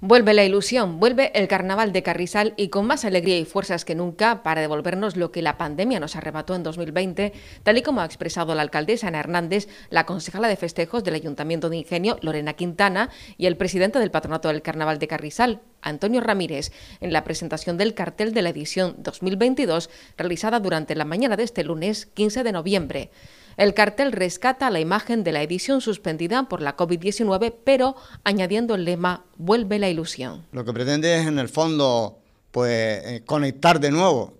Vuelve la ilusión, vuelve el carnaval de Carrizal y con más alegría y fuerzas que nunca para devolvernos lo que la pandemia nos arrebató en 2020, tal y como ha expresado la alcaldesa Ana Hernández, la concejala de festejos del Ayuntamiento de Ingenio, Lorena Quintana, y el presidente del Patronato del Carnaval de Carrizal, Antonio Ramírez, en la presentación del cartel de la edición 2022 realizada durante la mañana de este lunes 15 de noviembre. El cartel rescata la imagen de la edición suspendida por la COVID-19, pero añadiendo el lema Vuelve la ilusión. Lo que pretende es, en el fondo, pues eh, conectar de nuevo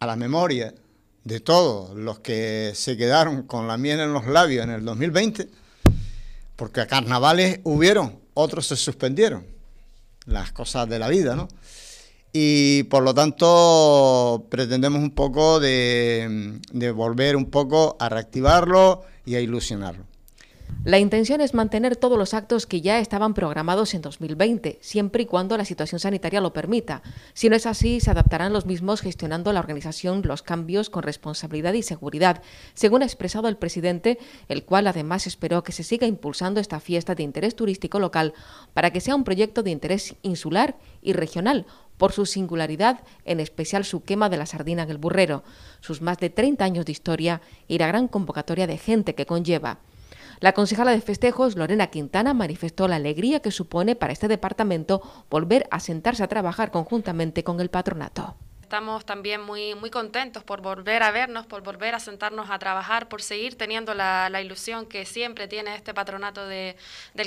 a la memoria de todos los que se quedaron con la miel en los labios en el 2020, porque a carnavales hubieron, otros se suspendieron, las cosas de la vida, ¿no? y por lo tanto pretendemos un poco de, volver un poco a reactivarlo y a ilusionarlo. La intención es mantener todos los actos que ya estaban programados en 2020, siempre y cuando la situación sanitaria lo permita. Si no es así, se adaptarán los mismos gestionando la organización los cambios con responsabilidad y seguridad, según ha expresado el presidente, el cual además esperó que se siga impulsando esta fiesta de interés turístico local para que sea un proyecto de interés insular y regional, por su singularidad, en especial su quema de la sardina en el burrero, sus más de 30 años de historia y la gran convocatoria de gente que conlleva. La concejala de festejos, Lorena Quintana, manifestó la alegría que supone para este departamento volver a sentarse a trabajar conjuntamente con el patronato estamos también muy, muy contentos por volver a vernos, por volver a sentarnos a trabajar, por seguir teniendo la, ilusión que siempre tiene este patronato del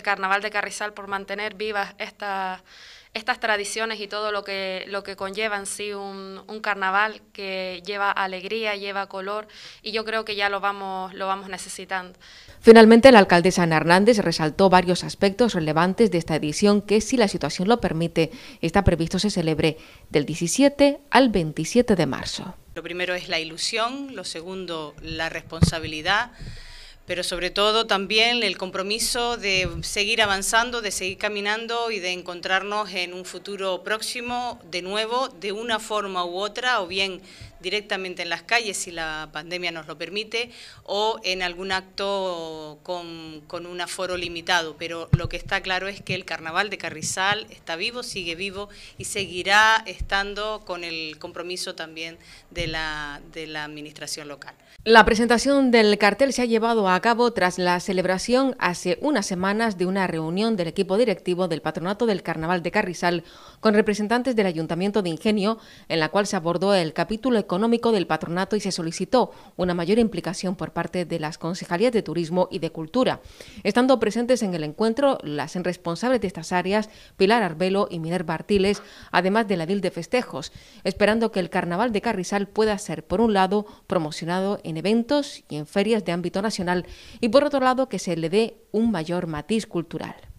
Carnaval de Carrizal por mantener vivas estas estas tradiciones y todo lo que, lo que conlleva en sí un, carnaval que lleva alegría, lleva color y yo creo que ya lo vamos, lo vamos necesitando. Finalmente, la alcaldesa Ana Hernández resaltó varios aspectos relevantes de esta edición que, si la situación lo permite, está previsto se celebre del 17 al 27 de marzo. Lo primero es la ilusión, lo segundo la responsabilidad pero sobre todo también el compromiso de seguir avanzando, de seguir caminando y de encontrarnos en un futuro próximo de nuevo, de una forma u otra, o bien directamente en las calles si la pandemia nos lo permite, o en algún acto con, con un aforo limitado. Pero lo que está claro es que el carnaval de Carrizal está vivo, sigue vivo y seguirá estando con el compromiso también de la, de la administración local. La presentación del cartel se ha llevado a a cabo tras la celebración hace unas semanas de una reunión del equipo directivo del Patronato del Carnaval de Carrizal con representantes del Ayuntamiento de Ingenio, en la cual se abordó el capítulo económico del patronato y se solicitó una mayor implicación por parte de las concejalías de Turismo y de Cultura. Estando presentes en el encuentro las responsables de estas áreas, Pilar Arbelo y Miner Bartiles además de la de Festejos, esperando que el Carnaval de Carrizal pueda ser, por un lado, promocionado en eventos y en ferias de ámbito nacional y por otro lado que se le dé un mayor matiz cultural.